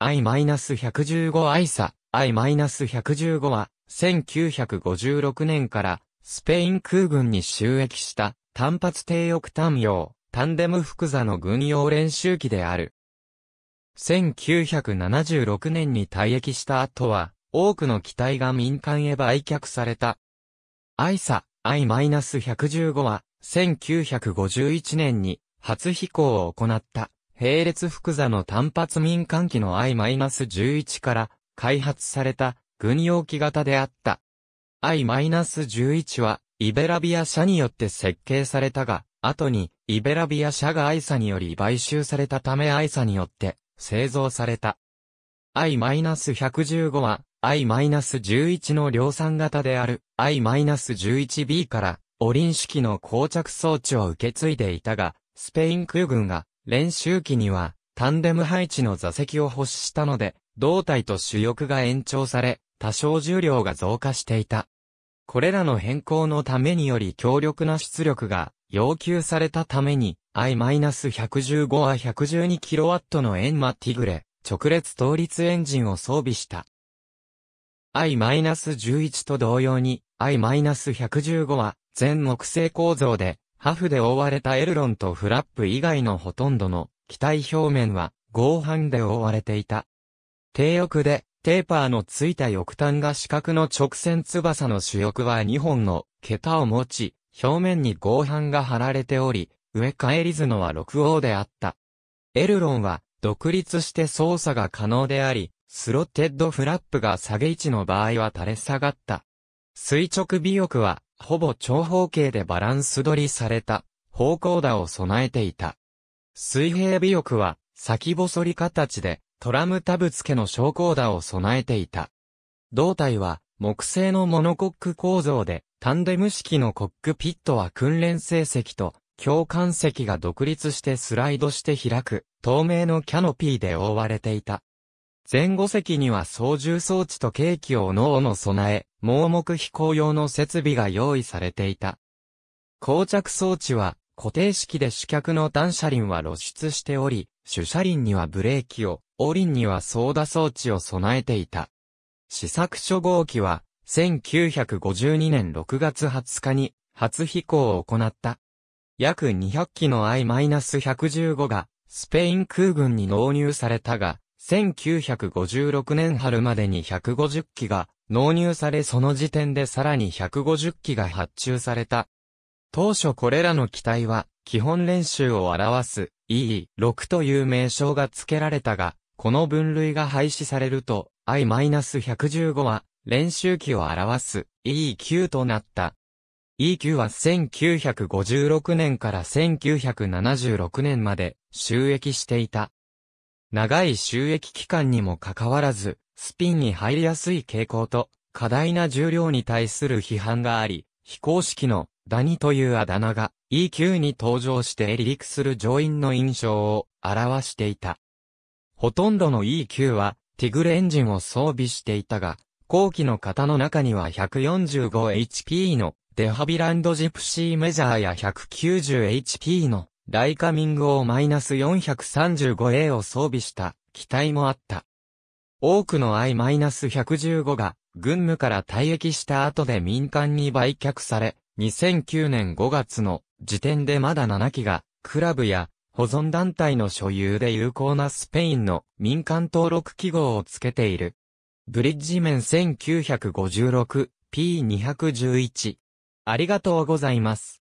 I-115 アイサ、I-115 は、1956年から、スペイン空軍に収益した、単発低翼単用、タンデム複座の軍用練習機である。1976年に退役した後は、多くの機体が民間へ売却された。アイサ、I-115 は、1951年に、初飛行を行った。並列複座の単発民間機の I-11 から開発された軍用機型であった。I-11 はイベラビア社によって設計されたが、後にイベラビア社が ISA により買収されたため ISA によって製造された。I-115 は I-11 の量産型である I-11B からオリン式の膠着装置を受け継いでいたが、スペイン空軍が練習機には、タンデム配置の座席を保守したので、胴体と主翼が延長され、多少重量が増加していた。これらの変更のためにより強力な出力が要求されたために I-115 は 112kW のエンマティグレ直列倒立エンジンを装備した。I-11 と同様に I-115 は全木製構造でハフで覆われたエルロンとフラップ以外のほとんどの機体表面は合板で覆われていた。低翼でテーパーのついた翼端が四角の直線翼の主翼は2本の桁を持ち、表面に合板が貼られており、上返り図のは6王であった。エルロンは独立して操作が可能であり、スロッテッドフラップが下げ位置の場合は垂れ下がった。垂直尾翼はほぼ長方形でバランス取りされた、方向打を備えていた。水平尾翼は、先細り形で、トラムタブ付けの昇降打を備えていた。胴体は、木製のモノコック構造で、タンデム式のコックピットは訓練成績と、共感石が独立してスライドして開く、透明のキャノピーで覆われていた。前後席には操縦装置と計器を各の備え、盲目飛行用の設備が用意されていた。膠着装置は固定式で主脚の単車輪は露出しており、主車輪にはブレーキを、オ輪には操舵装置を備えていた。試作初号機は1952年6月20日に初飛行を行った。約200機の I-115 がスペイン空軍に納入されたが、1956年春までに150機が納入されその時点でさらに150機が発注された。当初これらの機体は、基本練習を表す E6 という名称が付けられたが、この分類が廃止されると I-115 は練習機を表す E9 となった。E9 は1956年から1976年まで収益していた。長い収益期間にもかかわらず、スピンに入りやすい傾向と、過大な重量に対する批判があり、非公式のダニというあだ名が EQ に登場して離陸する乗員の印象を表していた。ほとんどの EQ はティグルエンジンを装備していたが、後期の型の中には 145HP のデハビランドジプシーメジャーや 190HP のライカミングを -435A を装備した機体もあった。多くの I-115 が軍務から退役した後で民間に売却され、2009年5月の時点でまだ7機が、クラブや保存団体の所有で有効なスペインの民間登録記号をつけている。ブリッジ面 1956P211。ありがとうございます。